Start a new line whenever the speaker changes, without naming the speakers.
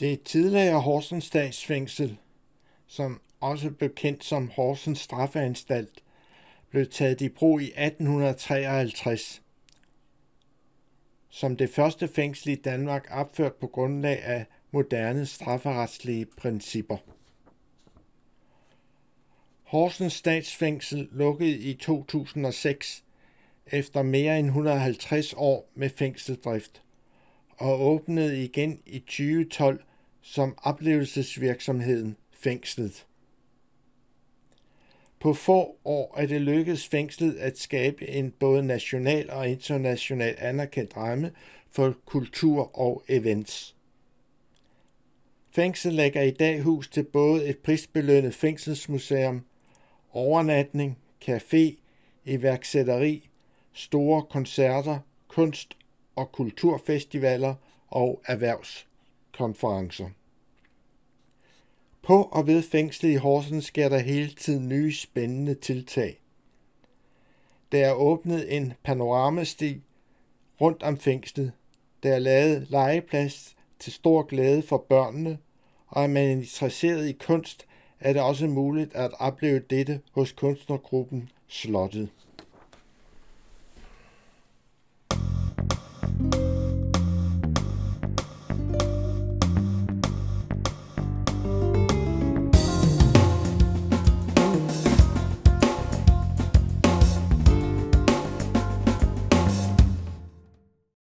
Det tidligere Horsens statsfængsel, som også blev kendt som Horsens straffeanstalt, blev taget i brug i 1853 som det første fængsel i Danmark opført på grundlag af moderne strafferetslige principper. Horsens statsfængsel lukkede i 2006 efter mere end 150 år med fængseldrift og åbnede igen i 2012 som oplevelsesvirksomheden Fængslet. På få år er det lykkedes fængslet at skabe en både national og international anerkendt ramme for kultur og events. Fængslet lægger i dag hus til både et prisbelønnet fængselsmuseum, overnatning, café, iværksætteri, store koncerter, kunst- og kulturfestivaler og erhvervs konferencer. På og ved fængslet i Horsens sker der hele tiden nye spændende tiltag. Der er åbnet en panoramasti rundt om fængslet. Der er lavet legeplads til stor glæde for børnene, og er man interesseret i kunst, er det også muligt at opleve dette hos kunstnergruppen Slottet.